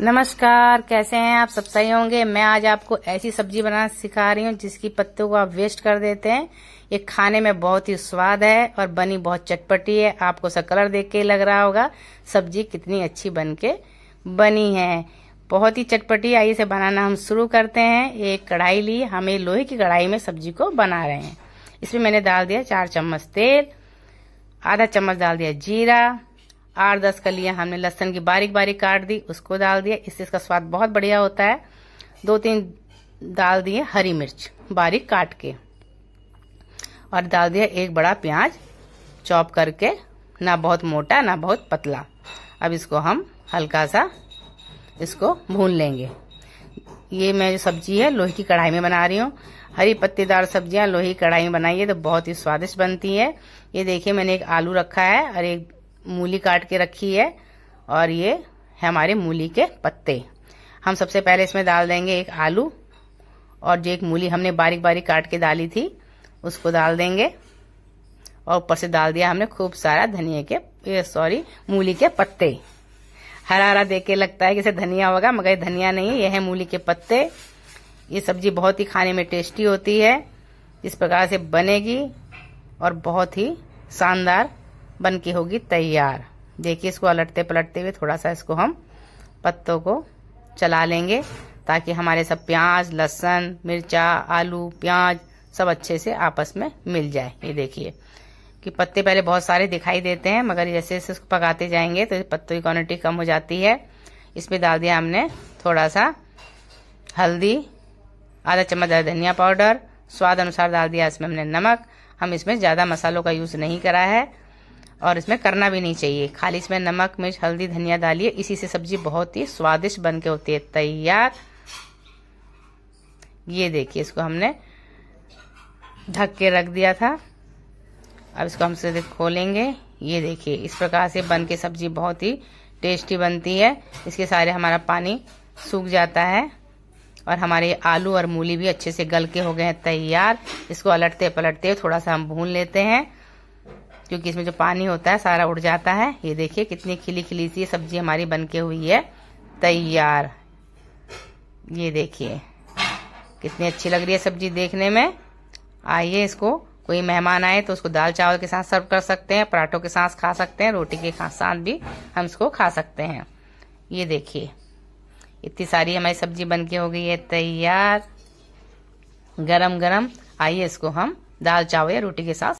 नमस्कार कैसे हैं आप सब सही होंगे मैं आज आपको ऐसी सब्जी बनाना सिखा रही हूँ जिसकी पत्तों को आप वेस्ट कर देते हैं ये खाने में बहुत ही स्वाद है और बनी बहुत चटपटी है आपको सा कलर देख के लग रहा होगा सब्जी कितनी अच्छी बन के बनी है बहुत ही चटपटी आई से बनाना हम शुरू करते हैं एक कढ़ाई ली हम ये लोहे की कढ़ाई में सब्जी को बना रहे हैं इसमें मैंने डाल दिया चार चम्मच तेल आधा चम्मच डाल दिया जीरा आठ दस कलियां हमने लहसन की बारीक बारीक काट दी उसको डाल दिया इससे इसका स्वाद बहुत बढ़िया होता है दो तीन डाल दिए हरी मिर्च बारीक काट के और डाल दिया एक बड़ा प्याज चॉप करके ना बहुत मोटा ना बहुत पतला अब इसको हम हल्का सा इसको भून लेंगे ये मैं जो सब्जी है लोहे की कढ़ाई में बना रही हूँ हरी पत्तेदार सब्जियाँ लोहे की कढ़ाई में बनाइए तो बहुत ही स्वादिष्ट बनती है ये देखिए मैंने एक आलू रखा है और एक मूली काट के रखी है और ये है हमारे मूली के पत्ते हम सबसे पहले इसमें डाल देंगे एक आलू और जो एक मूली हमने बारीक बारीक काट के डाली थी उसको डाल देंगे और ऊपर से डाल दिया हमने खूब सारा धनिया के सॉरी मूली के पत्ते हरा हरा देख के लगता है कि इसे धनिया होगा मगर ये धनिया नहीं ये यह है मूली के पत्ते ये सब्जी बहुत ही खाने में टेस्टी होती है इस प्रकार से बनेगी और बहुत ही शानदार बन के होगी तैयार देखिए इसको अलटते पलटते हुए थोड़ा सा इसको हम पत्तों को चला लेंगे ताकि हमारे सब प्याज लहसन मिर्चा आलू प्याज सब अच्छे से आपस में मिल जाए ये देखिए कि पत्ते पहले बहुत सारे दिखाई देते हैं मगर जैसे जैसे इसको पकाते जाएंगे तो पत्तों की क्वान्टिटी कम हो जाती है इसमें डाल दिया हमने थोड़ा सा हल्दी आधा चम्मच धनिया पाउडर स्वाद अनुसार डाल दिया इसमें हमने नमक हम इसमें ज़्यादा मसालों का यूज़ नहीं करा है और इसमें करना भी नहीं चाहिए खाली इसमें नमक मिर्च हल्दी धनिया डालिए इसी से सब्जी बहुत ही स्वादिष्ट बन के होती है तैयार ये देखिए इसको हमने ढक के रख दिया था अब इसको हम सीधे खोलेंगे ये देखिए इस प्रकार से बन के सब्जी बहुत ही टेस्टी बनती है इसके सारे हमारा पानी सूख जाता है और हमारे आलू और मूली भी अच्छे से गल के हो गए हैं तैयार इसको अलटते पलटते थोड़ा सा हम भून लेते हैं क्योंकि इसमें जो पानी होता है सारा उड़ जाता है ये देखिए कितनी खिली खिली सी सब्जी हमारी बन के हुई है तैयार ये देखिए कितनी अच्छी लग रही है सब्जी देखने में आइए इसको कोई मेहमान आए तो उसको दाल चावल के साथ सर्व कर सकते हैं पराठों के साथ खा सकते हैं रोटी के साथ भी हम इसको खा सकते हैं ये देखिए इतनी सारी हमारी सब्जी बन के हो गई है तैयार गरम गरम आइए इसको हम दाल चावल या रोटी के साथ